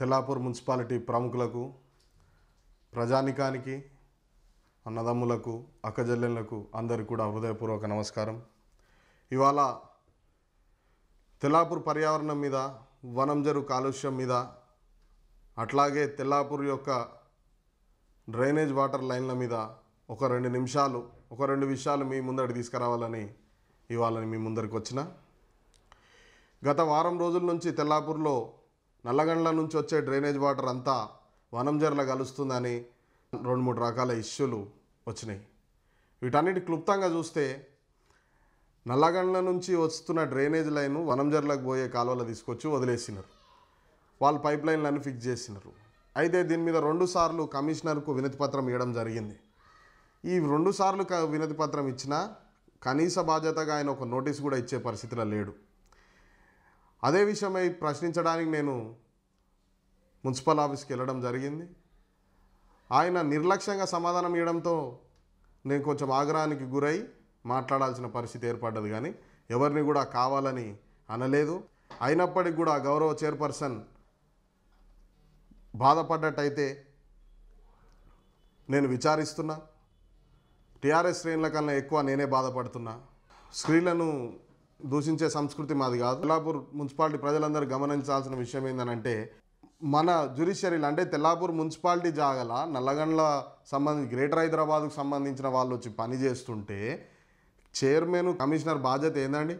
Tellapur municipality ప్రముఖులకు ప్రజానికానికి అన్నదమ్ములకు అక్కజల్లెలకు అందరికీ కూడా హృదయపూర్వక నమస్కారం ఇవాళ తెల్లాపూర్ పర్యావరణం మీద వనంజరు కాలుష్యం మీద అట్లాగే తెల్లాపూర్ యొక్క డ్రైనేజ్ వాటర్ లైన్ల మీద ఒక రెండు నిమిషాలు ఒక రెండు విషయాలు మీ ముందర తీసుకురావాలని ఇవాళ మీ ముందరికి వచ్చిన గత వారం రోజుల నుంచి తెల్లాపూర్లో నల్లగండ్ల నుంచి వచ్చే డ్రైనేజ్ వాటర్ అంతా వనంజర్ల కలుస్తుందని రెండు మూడు రకాల ఇష్యూలు వచ్చినాయి వీటన్నిటి క్లుప్తంగా చూస్తే నల్లగండ్ల నుంచి వస్తున్న డ్రైనేజ్ లైన్ వనంజర్లకు పోయే కాలువలు తీసుకొచ్చి వదిలేసినారు వాళ్ళు పైప్ లైన్లను ఫిక్స్ చేసినారు అయితే దీని మీద రెండు సార్లు కమిషనర్కు వినతి పత్రం ఇవ్వడం జరిగింది ఈ రెండు సార్లు వినతి పత్రం ఇచ్చినా కనీస బాధ్యతగా ఆయన ఒక నోటీస్ కూడా ఇచ్చే పరిస్థితిలో లేడు అదే విషయమై ప్రశ్నించడానికి నేను మున్సిపల్ ఆఫీస్కి వెళ్ళడం జరిగింది ఆయన నిర్లక్ష్యంగా సమాధానం ఇవ్వడంతో నేను కొంచెం ఆగ్రహానికి గురై మాట్లాడాల్సిన పరిస్థితి ఏర్పడ్డది కానీ ఎవరిని కూడా కావాలని అనలేదు అయినప్పటికి కూడా గౌరవ చైర్పర్సన్ బాధపడ్డట్టయితే నేను విచారిస్తున్నా టీఆర్ఎస్ శ్రేణుల కన్నా ఎక్కువ నేనే బాధపడుతున్నా స్త్రీలను దూషించే సంస్కృతి మాది కాదు తెల్లాపూర్ మున్సిపాలిటీ ప్రజలందరూ గమనించాల్సిన విషయం ఏంటంటే మన జ్యుడిషియరీలు అంటే తెల్లాపూర్ మున్సిపాలిటీ జాగల నల్లగండ్ల సంబంధించి గ్రేటర్ హైదరాబాద్కు సంబంధించిన వాళ్ళు వచ్చి పని చేస్తుంటే చైర్మన్ కమిషనర్ బాధ్యత ఏందండి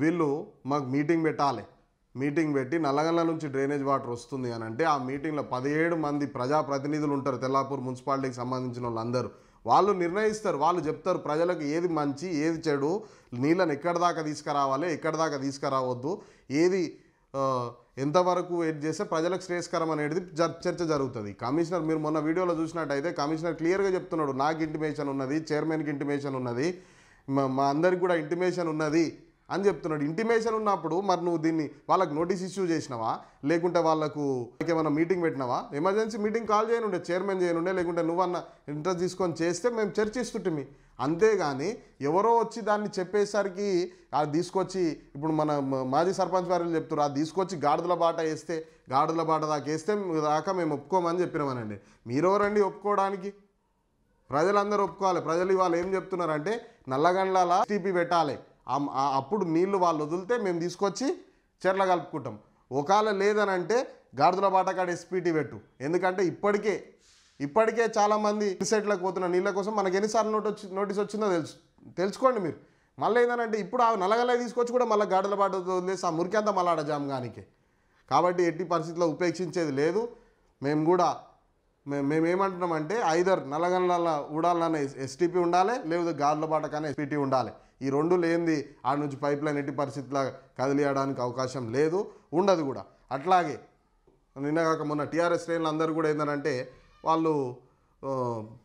వీళ్ళు మాకు మీటింగ్ పెట్టాలి మీటింగ్ పెట్టి నల్లగండ్ల నుంచి డ్రైనేజ్ వాటర్ వస్తుంది అని అంటే ఆ మీటింగ్లో పదిహేడు మంది ప్రజాప్రతినిధులు ఉంటారు తెల్లాపూర్ మున్సిపాలిటీకి సంబంధించిన వాళ్ళందరూ వాళ్ళు నిర్ణయిస్తారు వాళ్ళు చెప్తారు ప్రజలకు ఏది మంచి ఏది చెడు నీళ్ళని ఎక్కడి దాకా తీసుకురావాలి ఎక్కడి దాకా తీసుకురావద్దు ఏది ఎంతవరకు వెయిట్ చేస్తే ప్రజలకు శ్రేయస్కరం అనేది చర్చ జరుగుతుంది కమిషనర్ మీరు మొన్న వీడియోలో చూసినట్టయితే కమిషనర్ క్లియర్గా చెప్తున్నాడు నాకు ఇంటిమేషన్ ఉన్నది చైర్మన్కి ఇంటిమేషన్ ఉన్నది మా అందరికి కూడా ఇంటిమేషన్ ఉన్నది అని చెప్తున్నాడు ఇంటిమేషన్ ఉన్నప్పుడు మరి నువ్వు దీన్ని వాళ్ళకు నోటీస్ ఇష్యూ చేసినావా లేకుంటే వాళ్ళకు ఏమైనా మీటింగ్ పెట్టినావా ఎమర్జెన్సీ మీటింగ్ కాల్ చేయనుండే చైర్మన్ చేయనుండే లేకుంటే నువ్వన్న ఇంట్రెస్ట్ తీసుకొని చేస్తే మేము చర్చిస్తుంటే అంతేగాని ఎవరో వచ్చి దాన్ని చెప్పేసరికి అది తీసుకొచ్చి ఇప్పుడు మన మాజీ సర్పంచ్ వారిని చెప్తున్నారు అది తీసుకొచ్చి గాడుదల బాట వేస్తే గాడుదల బాట దాకా వేస్తే దాకా మేము ఒప్పుకోమని చెప్పినామనండి మీరెవరండి ఒప్పుకోవడానికి ప్రజలందరూ ఒప్పుకోవాలి ప్రజలు ఇవాళ ఏం చెప్తున్నారంటే నల్లగండ్ల టీపీ పెట్టాలి అప్పుడు నీళ్లు వాళ్ళు వదిలితే మేము తీసుకొచ్చి చెర్ల కలుపుకుంటాం ఒకవేళ లేదనంటే గాడుదల బాటకాడ ఎస్పీటీ పెట్టు ఎందుకంటే ఇప్పటికే ఇప్పటికే చాలామంది ఇన్సైట్లకు పోతున్న నీళ్ళ కోసం మనకి ఎన్నిసార్లు నోట్ వచ్చి నోటీస్ వచ్చిందో తెలుసు తెలుసుకోండి మీరు మళ్ళీ ఏంటంటే ఇప్పుడు ఆ నలగలే తీసుకొచ్చి కూడా మళ్ళీ గాడుల బాట వదిలేసి ఆ మురికి మళ్ళాడ మళ్ళీ జామగానికి కాబట్టి ఎట్టి పరిస్థితుల్లో ఉపేక్షించేది లేదు మేము కూడా మేము ఏమంటున్నామంటే ఐదర్ నల్లగల్ల ఊడాలన్న ఎస్టీపీ ఉండాలి లేదా గాడుల బాట కానీ ఎస్పీటీ ఉండాలి ఈ రెండు లేనిది ఆ నుంచి పైప్ లైన్ ఎట్టి పరిస్థితుల కదిలియడానికి అవకాశం లేదు ఉండదు కూడా అట్లాగే కాక మొన్న టీఆర్ఎస్ శ్రేణులు అందరూ కూడా ఏంటంటే వాళ్ళు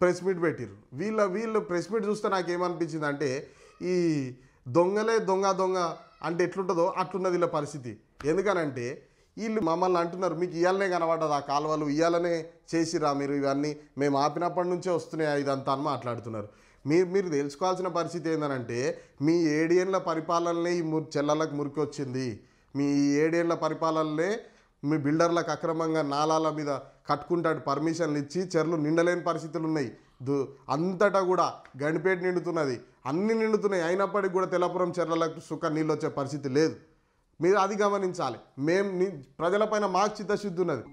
ప్రెస్ మీట్ పెట్టిరు వీళ్ళ వీళ్ళు ప్రెస్ మీట్ చూస్తే ఏమనిపించింది అంటే ఈ దొంగలే దొంగ దొంగ అంటే ఎట్లుంటుందో అట్లున్నది వీళ్ళ పరిస్థితి ఎందుకనంటే వీళ్ళు మమ్మల్ని అంటున్నారు మీకు ఇవ్వాలనే కనబడ్డదు ఆ కాలువలు ఇవ్వాలనే చేసిరా మీరు ఇవన్నీ మేము ఆపినప్పటి నుంచే వస్తున్నాయి ఇదంతా అని మాట్లాడుతున్నారు మీరు మీరు తెలుసుకోవాల్సిన పరిస్థితి ఏంటంటే మీ ఏడియన్ల పరిపాలనలే ఈ మురి చెల్లలకు మురికి వచ్చింది మీ ఏడియన్ల పరిపాలనలే మీ బిల్డర్లకు అక్రమంగా నాలాల మీద కట్టుకుంటాడు పర్మిషన్లు ఇచ్చి చెర్లు నిండలేని పరిస్థితులు ఉన్నాయి దు అంతటా కూడా గండిపేట నిండుతున్నది అన్ని నిండుతున్నాయి అయినప్పటికీ కూడా తెల్లపురం చెర్లకు సుఖ నీళ్ళు వచ్చే పరిస్థితి లేదు మీరు అది గమనించాలి మేము ప్రజలపైన మాకు చిత్తశుద్ధి ఉన్నది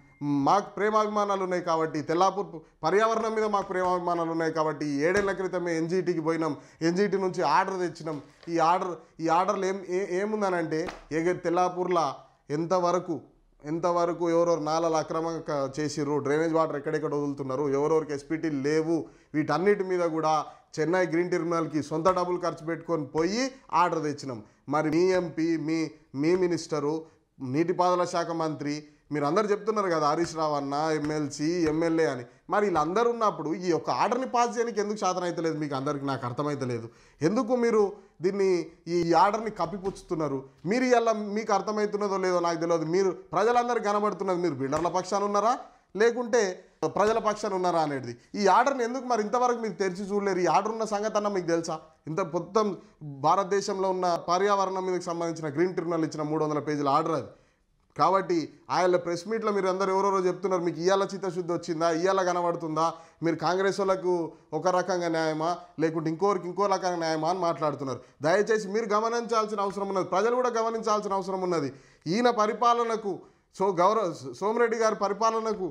మాకు ప్రేమాభిమానాలు ఉన్నాయి కాబట్టి తెల్లాపూర్ పర్యావరణం మీద మాకు ప్రేమాభిమానాలు ఉన్నాయి కాబట్టి ఏడేళ్ల క్రితమే ఎన్జీటీకి పోయినాం ఎన్జీటీ నుంచి ఆర్డర్ తెచ్చినాం ఈ ఆర్డర్ ఈ ఆర్డర్లు ఏం ఏముందనంటే ఎగ తెల్లాపూర్లో ఎంతవరకు ఎంతవరకు ఎవరెవరు నాలలు అక్రమంగా చేసిర్రు డ్రైనేజ్ వాటర్ ఎక్కడెక్కడ వదులుతున్నారు ఎవరెవరికి ఎస్పీటీ లేవు వీటన్నిటి మీద కూడా చెన్నై గ్రీన్ టెర్మినల్కి సొంత డబ్బులు ఖర్చు పెట్టుకొని పోయి ఆర్డర్ తెచ్చినాం మరి మీ ఎంపీ మీ మీ మినిస్టరు నీటిపారుదల శాఖ మంత్రి మీరు అందరు చెప్తున్నారు కదా హరీష్ రావు అన్న ఎమ్మెల్సీ ఎమ్మెల్యే అని మరి వీళ్ళందరూ ఉన్నప్పుడు ఈ యొక్క ఆర్డర్ని పాస్ చేయడానికి ఎందుకు శాతం లేదు మీకు అందరికీ నాకు లేదు ఎందుకు మీరు దీన్ని ఈ ఆర్డర్ని కప్పిపుచ్చుతున్నారు మీరు ఇలా మీకు అర్థమవుతున్నదో లేదో నాకు తెలియదు మీరు ప్రజలందరూ కనబడుతున్నది మీరు బిల్డర్ల పక్షాన ఉన్నారా లేకుంటే ప్రజల పక్షాన్ని ఉన్నారా అనేది ఈ ఆర్డర్ని ఎందుకు మరి ఇంతవరకు మీకు తెరిచి చూడలేరు ఈ ఆర్డర్ ఉన్న సంగతి అన్న మీకు తెలుసా ఇంత మొత్తం భారతదేశంలో ఉన్న పర్యావరణం మీదకి సంబంధించిన గ్రీన్ ట్రిబ్యునల్ ఇచ్చిన మూడు వందల పేజీల ఆర్డర్ అది కాబట్టి ఆయన ప్రెస్ మీట్లో మీరు అందరూ ఎవరెవరో చెప్తున్నారు మీకు ఇయాల చిత్తశుద్ధి వచ్చిందా ఇయాల కనబడుతుందా మీరు కాంగ్రెస్ వాళ్ళకు ఒక రకంగా న్యాయమా లేకుంటే ఇంకోరికి ఇంకో రకంగా న్యాయమా అని మాట్లాడుతున్నారు దయచేసి మీరు గమనించాల్సిన అవసరం ఉన్నది ప్రజలు కూడా గమనించాల్సిన అవసరం ఉన్నది ఈయన పరిపాలనకు సో గౌరవ సోమిరెడ్డి గారి పరిపాలనకు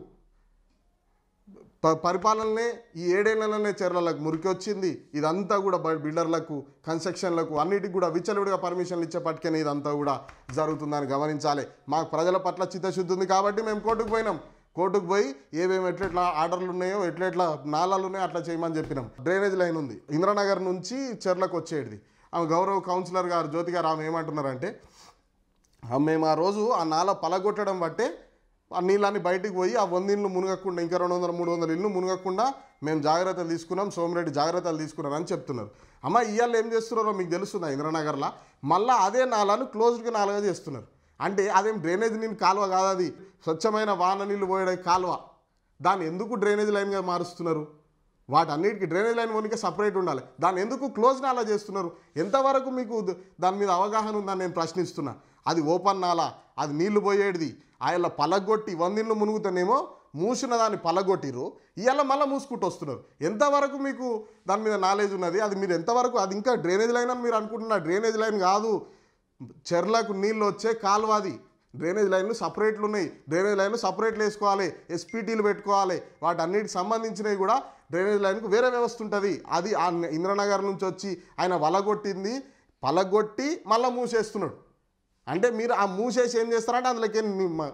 పరిపాలననే ఈ ఏడేళ్లలోనే చీరలకు మురికి వచ్చింది ఇదంతా కూడా బిల్డర్లకు కన్స్ట్రక్షన్లకు అన్నిటికి కూడా విచ్చలవిడిగా పర్మిషన్లు పట్టుకనే ఇదంతా కూడా జరుగుతుందని గమనించాలి మాకు ప్రజల పట్ల చిత్తశుద్ధి ఉంది కాబట్టి మేము కోర్టుకు పోయినాం కోర్టుకు పోయి ఏమేమి ఎట్లెట్లా ఆర్డర్లు ఉన్నాయో ఎట్లెట్లా నాళాలు ఉన్నాయో అట్లా చేయమని చెప్పినాం డ్రైనేజ్ లైన్ ఉంది ఇంద్రనగర్ నుంచి చెర్లకు వచ్చేది ఆమె గౌరవ కౌన్సిలర్ గారు జ్యోతి గారు ఆమె ఏమంటున్నారంటే మేము ఆ రోజు ఆ నాల పలగొట్టడం బట్టే ఆ నీళ్ళని బయటికి పోయి ఆ వంద ఇళ్ళు మునగకుండా ఇంకా రెండు వందల మూడు వందల ఇళ్ళు మునగకుండా మేము జాగ్రత్తలు తీసుకున్నాం సోమిరెడ్డి జాగ్రత్తలు తీసుకున్నారు అని చెప్తున్నారు అమ్మ ఇవాళ ఏం చేస్తున్నారో మీకు తెలుస్తుందా ఇంద్రనగర్లో మళ్ళీ అదే నాలను క్లోజ్డ్గా నాలుగా చేస్తున్నారు అంటే అదేం డ్రైనేజ్ నీళ్ళు కాలువ కాదు అది స్వచ్ఛమైన వాన నీళ్ళు పోయడం కాలువ దాన్ని ఎందుకు డ్రైనేజ్ లైన్గా మారుస్తున్నారు వాటన్నిటికి డ్రైనేజ్ లైన్ వనికే సపరేట్ ఉండాలి దాన్ని ఎందుకు క్లోజ్ అలా చేస్తున్నారు ఎంతవరకు మీకు దాని మీద అవగాహన ఉందని నేను ప్రశ్నిస్తున్నా అది ఓపెన్ నాలా అది నీళ్లు పోయేటిది ఆయన పలగొట్టి వందిళ్ళు మునుగుతానేమో మూసిన దాన్ని పలగొట్టిరు ఇవాళ మళ్ళీ మూసుకుంటూ వస్తున్నారు ఎంతవరకు మీకు దాని మీద నాలెడ్జ్ ఉన్నది అది మీరు ఎంతవరకు అది ఇంకా డ్రైనేజ్ లైన్ అని మీరు అనుకుంటున్న డ్రైనేజ్ లైన్ కాదు చెర్లకు నీళ్ళు వచ్చే కాలువది డ్రైనేజ్ లైన్లు సపరేట్లు ఉన్నాయి డ్రైనేజ్ లైన్లు సపరేట్లు వేసుకోవాలి ఎస్పీటీలు పెట్టుకోవాలి వాటి అన్నిటికి సంబంధించినవి కూడా డ్రైనేజ్ లైన్కు వేరే వ్యవస్థ ఉంటుంది అది ఆ ఇంద్రనగర్ నుంచి వచ్చి ఆయన వలగొట్టింది పలగొట్టి మళ్ళీ మూసేస్తున్నాడు అంటే మీరు ఆ మూసేసి ఏం చేస్తారంటే అందులోకి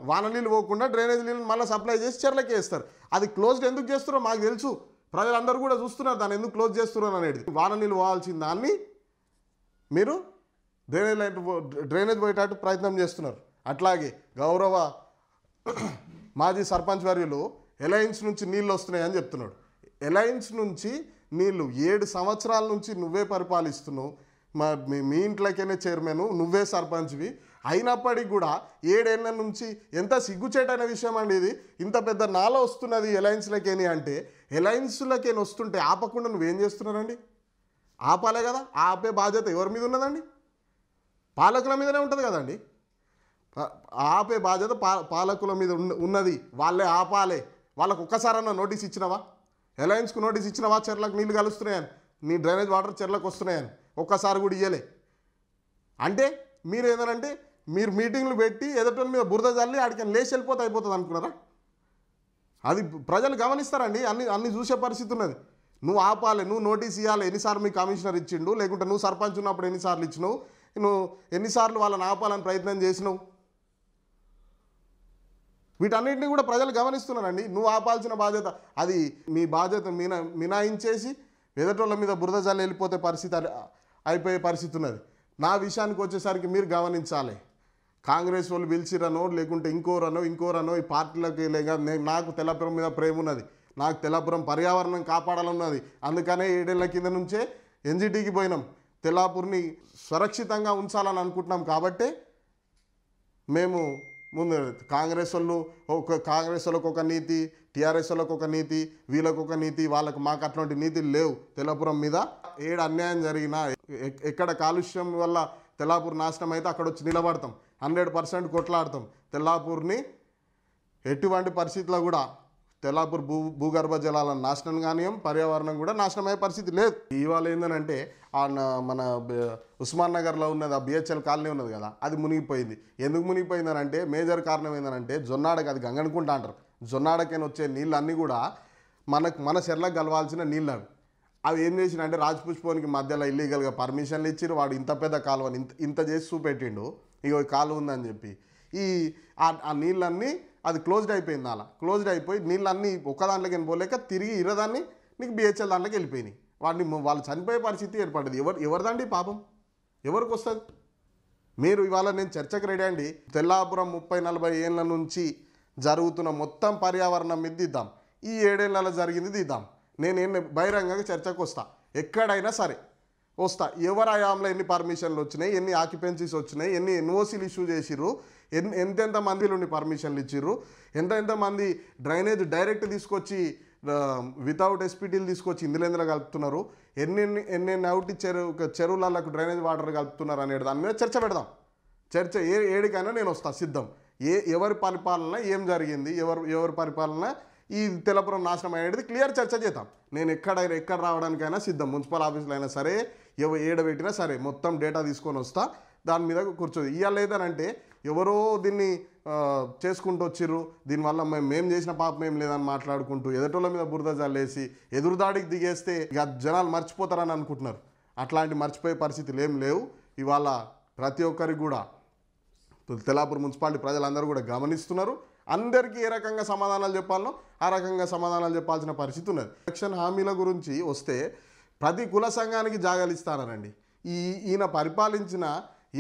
వాన నీళ్ళు పోకుండా డ్రైనేజ్ నీళ్ళు మళ్ళీ సప్లై చేసి చెర్లకి వేస్తారు అది క్లోజ్డ్ ఎందుకు చేస్తారో మాకు తెలుసు ప్రజలందరూ కూడా చూస్తున్నారు దాన్ని ఎందుకు క్లోజ్ చేస్తున్నారు అనేది వాన నీళ్ళు పోవాల్సిన దాన్ని మీరు డ్రైనేజ్ లైట్ డ్రైనేజ్ పోయేటట్టు ప్రయత్నం చేస్తున్నారు అట్లాగే గౌరవ మాజీ సర్పంచ్ వర్యులు ఎలయన్స్ నుంచి నీళ్ళు వస్తున్నాయని చెప్తున్నాడు ఎలయన్స్ నుంచి నీళ్ళు ఏడు సంవత్సరాల నుంచి నువ్వే పరిపాలిస్తున్నావు మా మీ ఇంట్లోకైనా చైర్మన్ నువ్వే సర్పంచ్వి అయినప్పటికీ కూడా ఏడేళ్ల నుంచి ఎంత సిగ్గుచేటైన విషయం అండి ఇది ఇంత పెద్ద నాలో వస్తున్నది ఎలయన్స్లకేని అంటే ఎలయన్స్లకేని వస్తుంటే ఆపకుండా నువ్వేం చేస్తున్నారండి ఆపాలే కదా ఆపే బాధ్యత ఎవరి మీద ఉన్నదండి పాలకుల మీదనే ఉంటుంది కదండి ఆపే బాధ్యత పాలకుల మీద ఉన్నది వాళ్ళే ఆపాలే వాళ్ళకు ఒక్కసారన్నా నోటీస్ ఇచ్చినావా ఎలయన్స్కు నోటీస్ ఇచ్చినావా చెర్లకు నీళ్ళు కలుస్తున్నాయని నీ డ్రైనేజ్ వాటర్ చెర్లకు వస్తున్నాయని ఒక్కసారి కూడా ఇవ్వలే అంటే మీరు ఏదనంటే మీరు మీటింగ్లు పెట్టి ఎదుటి మీద బురద చల్లి ఆడికి లేచి వెళ్ళిపోతే అయిపోతుంది అనుకున్నారా అది ప్రజలు గమనిస్తారండి అన్ని అన్ని చూసే పరిస్థితి ఉన్నది నువ్వు ఆపాలి నువ్వు నోటీస్ ఇవ్వాలి ఎన్నిసార్లు మీ కమిషనర్ ఇచ్చిండు లేకుంటే నువ్వు సర్పంచ్ ఉన్నప్పుడు ఎన్నిసార్లు ఇచ్చినావు నువ్వు ఎన్నిసార్లు వాళ్ళని ఆపాలని ప్రయత్నం చేసినావు వీటన్నింటినీ కూడా ప్రజలు గమనిస్తున్నారండి నువ్వు ఆపాల్సిన బాధ్యత అది మీ బాధ్యత మినా మినాయించేసి ఎదటోళ్ళ మీద బురద జల్లి వెళ్ళిపోతే పరిస్థితి అయిపోయే పరిస్థితి ఉన్నది నా విషయానికి వచ్చేసరికి మీరు గమనించాలి కాంగ్రెస్ వాళ్ళు పిలిచిరనో లేకుంటే ఇంకోరనో ఇంకోరనో ఈ పార్టీలోకి లేక నాకు తెల్లపురం మీద ప్రేమ ఉన్నది నాకు తెల్లపురం పర్యావరణం కాపాడాలన్నది అందుకనే ఏడేళ్ల కింద నుంచే ఎన్జిటీకి పోయినాం తెల్లాపూర్ని సురక్షితంగా ఉంచాలని అనుకుంటున్నాం కాబట్టి మేము ముందు కాంగ్రెస్ వాళ్ళు ఒక కాంగ్రెస్ వాళ్ళకు ఒక నీతి టీఆర్ఎస్ వాళ్ళకు ఒక నీతి వీళ్ళకు ఒక నీతి వాళ్ళకు మాకు అట్లాంటి నీతి లేవు తెల్లపురం మీద ఏడు అన్యాయం జరిగినా ఎక్కడ కాలుష్యం వల్ల తెల్లాపూర్ నాశనం అయితే అక్కడ వచ్చి నిలబడతాం హండ్రెడ్ పర్సెంట్ కొట్లాడతాం తెల్లాపూర్ని ఎటువంటి పరిస్థితుల్లో కూడా తెల్లాపూర్ భూ భూగర్భ జలాలను నాశనం కానీ పర్యావరణం కూడా నాశనమయ్యే పరిస్థితి లేదు ఇవాళ ఏంటంటే ఆ మన ఉస్మాన్ నగర్లో ఉన్నది ఆ బిహెచ్ఎల్ కాలనీ ఉన్నది కదా అది మునిగిపోయింది ఎందుకు మునిగిపోయిందని అంటే మేజర్ కారణం ఏంటంటే జొన్నాడకి అది గంగనుకుంటా అంటారు జొన్నాడకైనా వచ్చే నీళ్ళు అన్నీ కూడా మనకు మన చెర్లకు కలవాల్సిన నీళ్ళు అవి అవి ఏం చేసిన అంటే రాజ్ పుష్పోనికి మధ్యలో ఇల్లీగల్గా పర్మిషన్లు ఇచ్చిరు వాడు ఇంత పెద్ద కాలువని ఇంత ఇంత చేసి చూపెట్టిండు ఇక కాలువ ఉందని చెప్పి ఈ ఆ నీళ్ళన్నీ అది క్లోజ్డ్ అయిపోయింది అలా క్లోజ్డ్ అయిపోయి నీళ్ళన్నీ ఒక దాంట్లోకి పోలేక తిరిగి ఇరదాన్ని నీకు బిహెచ్ఎల్ దాంట్లోకి వెళ్ళిపోయినాయి వాడిని వాళ్ళు చనిపోయే పరిస్థితి ఏర్పడింది ఎవరు ఎవరిదండి పాపం ఎవరికి వస్తుంది మీరు ఇవాళ నేను చర్చకు రెడీ అండి తెల్లాపురం ముప్పై నలభై ఏళ్ళ నుంచి జరుగుతున్న మొత్తం పర్యావరణం మీద దిద్దాం ఈ ఏడేళ్ళలో జరిగింది దిద్దాం నేనేం బహిరంగంగా చర్చకు వస్తా ఎక్కడైనా సరే వస్తా ఎవరు ఆయాంలో ఎన్ని పర్మిషన్లు వచ్చినాయి ఎన్ని ఆక్యుపెన్సీస్ వచ్చినాయి ఎన్ని ఎన్ఓసీలు ఇష్యూ చేసిర్రు ఎన్ ఎంతెంత ఉండి పర్మిషన్లు ఇచ్చిర్రు ఎంత ఎంతమంది డ్రైనేజ్ డైరెక్ట్ తీసుకొచ్చి వితౌట్ ఎస్పీటీలు తీసుకొచ్చి ఇందులో కలుపుతున్నారు ఎన్నెన్ని ఎన్నెన్ని అవుట్ చెరువు చెరువులకు డ్రైనేజ్ వాటర్ కలుపుతున్నారు అనేది దాని మీద చర్చ పెడదాం చర్చ ఏ ఏడికైనా నేను వస్తాను సిద్ధం ఏ ఎవరి పరిపాలన ఏం జరిగింది ఎవరు ఎవరి పరిపాలన ఈ తెలపురం నాశనం అయ్యేది క్లియర్ చర్చ చేద్దాం నేను ఎక్కడ ఎక్కడ రావడానికైనా సిద్ధం మున్సిపల్ ఆఫీసులో అయినా సరే ఎవ ఏడబెట్టినా సరే మొత్తం డేటా తీసుకొని వస్తా దాని మీద కూర్చోదు ఇవాళ లేదనంటే ఎవరో దీన్ని చేసుకుంటూ వచ్చిర్రు దీనివల్ల మేము మేము చేసిన పాపం ఏం లేదని మాట్లాడుకుంటూ ఎదటోళ్ళ మీద బురద జల్లేసి ఎదురుదాడికి దిగేస్తే ఇక జనాలు మర్చిపోతారని అనుకుంటున్నారు అట్లాంటి మర్చిపోయే పరిస్థితులు ఏం లేవు ఇవాళ ప్రతి ఒక్కరికి కూడా తెలాపూర్ మున్సిపాలిటీ ప్రజలందరూ కూడా గమనిస్తున్నారు అందరికీ ఏ రకంగా సమాధానాలు చెప్పాలనో ఆ రకంగా సమాధానాలు చెప్పాల్సిన పరిస్థితి ఉన్నది ఎలక్షన్ హామీల గురించి వస్తే ప్రతి కుల సంఘానికి జాగలిస్తానండి ఈ ఈయన పరిపాలించిన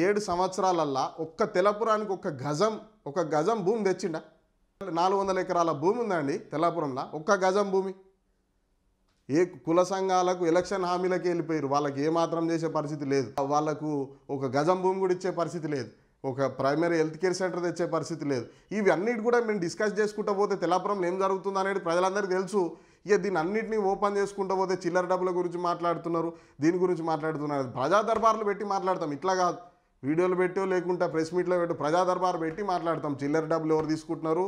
ఏడు సంవత్సరాలల్లా ఒక్క తెలపురానికి ఒక గజం ఒక గజం భూమి తెచ్చిండ నాలుగు వందల ఎకరాల భూమి ఉందండి తెలపురంలో ఒక్క గజం భూమి ఏ కుల సంఘాలకు ఎలక్షన్ హామీలకి వెళ్ళిపోయారు వాళ్ళకి ఏమాత్రం చేసే పరిస్థితి లేదు వాళ్ళకు ఒక గజం భూమి కూడా ఇచ్చే పరిస్థితి లేదు ఒక ప్రైమరీ హెల్త్ కేర్ సెంటర్ తెచ్చే పరిస్థితి లేదు ఇవి అన్నిటి కూడా మేము డిస్కస్ చేసుకుంటూ పోతే తెలాపురంలో ఏం జరుగుతుంది అనేది ప్రజలందరికీ తెలుసు ఇక దీని అన్నింటినీ ఓపెన్ చేసుకుంటూ పోతే చిల్లర డబ్బుల గురించి మాట్లాడుతున్నారు దీని గురించి మాట్లాడుతున్నారు ప్రజా దర్బార్లు పెట్టి మాట్లాడతాం ఇట్లా కాదు వీడియోలు పెట్టో లేకుంటే ప్రెస్ మీట్లో పెట్టు ప్రజా దర్బార్ పెట్టి మాట్లాడతాం చిల్లర డబ్బులు ఎవరు తీసుకుంటున్నారు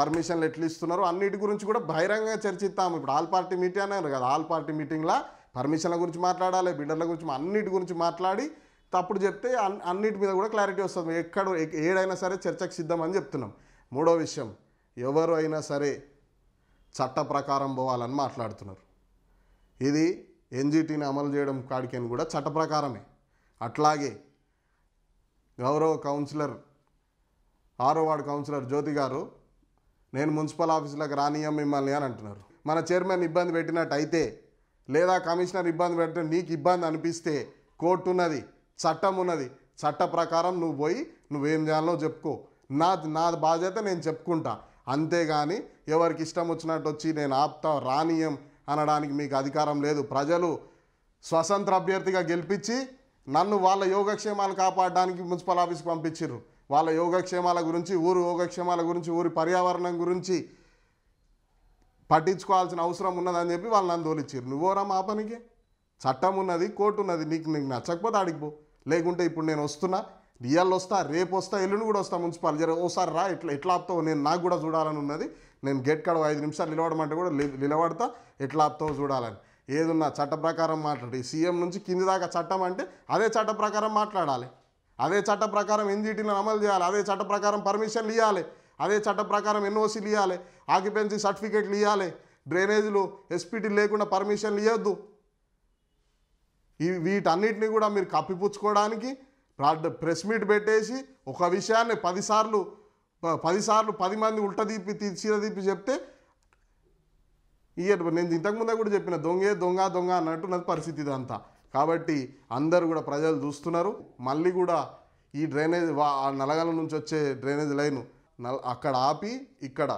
పర్మిషన్లు ఎట్లు ఇస్తున్నారు అన్నిటి గురించి కూడా బహిరంగంగా చర్చిస్తాము ఇప్పుడు ఆల్ పార్టీ మీటింగ్ అన్నారు కదా ఆల్ పార్టీ మీటింగ్లో పర్మిషన్ల గురించి మాట్లాడాలి బిడ్డల గురించి అన్నిటి గురించి మాట్లాడి తప్పుడు చెప్తే అన్నిటి మీద కూడా క్లారిటీ వస్తుంది ఎక్కడ ఏడైనా సరే చర్చకు సిద్ధం అని చెప్తున్నాం మూడో విషయం ఎవరు అయినా సరే చట్ట ప్రకారం పోవాలని మాట్లాడుతున్నారు ఇది ఎన్జిటిని అమలు చేయడం కాడికని కూడా చట్ట ప్రకారమే అట్లాగే గౌరవ కౌన్సిలర్ ఆరో వార్డు కౌన్సిలర్ జ్యోతి గారు నేను మున్సిపల్ ఆఫీసులకు రానియం మిమ్మల్ని అని అంటున్నారు మన చైర్మన్ ఇబ్బంది పెట్టినట్టు అయితే లేదా కమిషనర్ ఇబ్బంది పెడితే నీకు ఇబ్బంది అనిపిస్తే కోర్టు ఉన్నది చట్టం ఉన్నది చట్ట ప్రకారం నువ్వు పోయి నువ్వేం చేయాలో చెప్పుకో నా నా బాధ్యత నేను చెప్పుకుంటా అంతేగాని ఎవరికి ఇష్టం వచ్చినట్టు వచ్చి నేను ఆప్తా రానియం అనడానికి మీకు అధికారం లేదు ప్రజలు స్వతంత్ర అభ్యర్థిగా గెలిపించి నన్ను వాళ్ళ యోగక్షేమాలు కాపాడడానికి మున్సిపల్ ఆఫీస్కి పంపించారు వాళ్ళ యోగక్షేమాల గురించి ఊరు యోగక్షేమాల గురించి ఊరి పర్యావరణం గురించి పట్టించుకోవాల్సిన అవసరం ఉన్నదని చెప్పి వాళ్ళు నన్ను తోలిచ్చారు నువ్వోరా మా పనికి చట్టం ఉన్నది కోర్టు ఉన్నది నీకు నీకు నచ్చకపోతే అడిగిపో లేకుంటే ఇప్పుడు నేను వస్తున్నా రియల్ వస్తా రేపు వస్తా ఎల్లుండి కూడా వస్తా మున్సిపాల్ జర ఓసారి రా ఎట్లా ఎట్లా ఆపుతావు నేను నాకు కూడా చూడాలని ఉన్నది నేను గేట్ కాడ ఐదు నిమిషాలు నిలబడమంటే కూడా నిలబడతా ఎట్లా ఆపుతావు చూడాలని ఏదున్నా చట్ట ప్రకారం మాట్లాడి సీఎం నుంచి కింది దాకా చట్టం అంటే అదే చట్ట ప్రకారం మాట్లాడాలి అదే చట్ట ప్రకారం ఎన్జిటీలను అమలు చేయాలి అదే చట్ట ప్రకారం పర్మిషన్లు ఇవ్వాలి అదే చట్ట ప్రకారం ఎన్ఓసీలు ఇవ్వాలి ఆక్యుపెన్సీ సర్టిఫికేట్లు ఇవ్వాలి డ్రైనేజీలు ఎస్పీటీ లేకుండా పర్మిషన్లు ఇవ్వద్దు ఈ వీటన్నిటిని కూడా మీరు కప్పిపుచ్చుకోవడానికి ప్రెస్ మీట్ పెట్టేసి ఒక విషయాన్ని పదిసార్లు పదిసార్లు పది మంది ఉల్టదీపి తీసిరదీపి చెప్తే ఇయ్యట నేను ఇంతకుముందే కూడా చెప్పిన దొంగే దొంగ దొంగ అన్నట్టు అన్నట్టున్నది పరిస్థితి ఇదంతా కాబట్టి అందరూ కూడా ప్రజలు చూస్తున్నారు మళ్ళీ కూడా ఈ డ్రైనేజ్ నలగల నుంచి వచ్చే డ్రైనేజ్ లైన్ అక్కడ ఆపి ఇక్కడ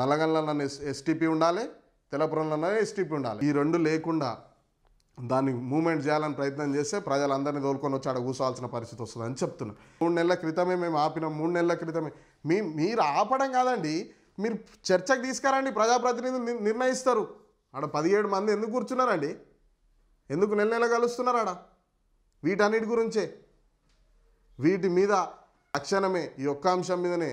నలగండ్లలోనే ఎస్టీపీ ఉండాలి తెలపురంలో ఎస్టీపీ ఉండాలి ఈ రెండు లేకుండా దాన్ని మూమెంట్ చేయాలని ప్రయత్నం చేస్తే ప్రజలందరినీ తోలుకొని వచ్చి ఆడ కూర్చోవాల్సిన పరిస్థితి వస్తుంది అని మూడు నెలల క్రితమే మేము ఆపినాం మూడు నెలల క్రితమే మీ మీరు ఆపడం కాదండి మీరు చర్చకు తీసుకురండి ప్రజాప్రతినిధులు నిర్ణయిస్తారు ఆడ పదిహేడు మంది ఎందుకు కూర్చున్నారండి ఎందుకు నెల నెల కలుస్తున్నారు ఆడ వీటన్నిటి గురించే వీటి మీద తక్షణమే ఈ ఒక్క అంశం మీదనే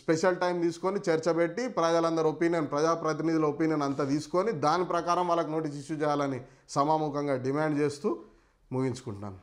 స్పెషల్ టైం తీసుకొని చర్చ పెట్టి ప్రజలందరి ఒపీనియన్ ప్రజాప్రతినిధుల ఒపీనియన్ అంతా తీసుకొని దాని ప్రకారం వాళ్ళకి నోటీస్ ఇష్యూ చేయాలని సమాముఖంగా డిమాండ్ చేస్తూ ముగించుకుంటున్నాను